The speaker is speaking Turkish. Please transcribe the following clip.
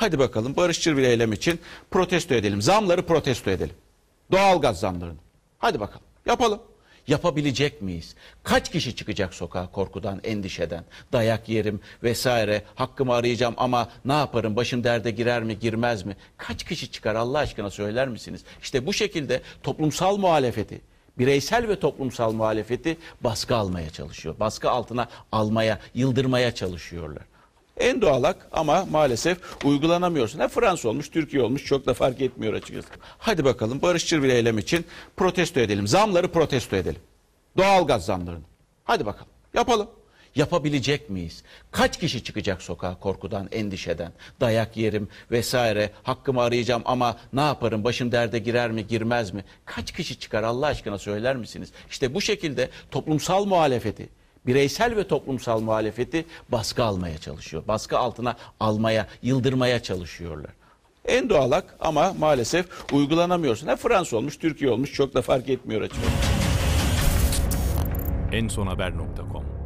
Hadi bakalım barışçıl bir eylem için protesto edelim. Zamları protesto edelim. Doğalgaz zamlarını. Hadi bakalım yapalım. Yapabilecek miyiz? Kaç kişi çıkacak sokağa korkudan, endişeden? Dayak yerim vesaire, hakkımı arayacağım ama ne yaparım? Başım derde girer mi, girmez mi? Kaç kişi çıkar Allah aşkına söyler misiniz? İşte bu şekilde toplumsal muhalefeti, bireysel ve toplumsal muhalefeti baskı almaya çalışıyor. Baskı altına almaya, yıldırmaya çalışıyorlar. En doğalak ama maalesef uygulanamıyorsun. Ha Fransa olmuş, Türkiye olmuş çok da fark etmiyor açıkçası. Hadi bakalım barışçıl bir eylem için protesto edelim. Zamları protesto edelim. Doğalgaz zamlarını. Hadi bakalım yapalım. Yapabilecek miyiz? Kaç kişi çıkacak sokağa korkudan, endişeden? Dayak yerim vesaire, hakkımı arayacağım ama ne yaparım? Başım derde girer mi, girmez mi? Kaç kişi çıkar Allah aşkına söyler misiniz? İşte bu şekilde toplumsal muhalefeti, bireysel ve toplumsal muhalefeti baskı almaya çalışıyor. Baskı altına almaya, yıldırmaya çalışıyorlar. En doğal hak ama maalesef uygulanamıyorsun. Ha Fransa olmuş, Türkiye olmuş çok da fark etmiyor açıkçası. En son haber.com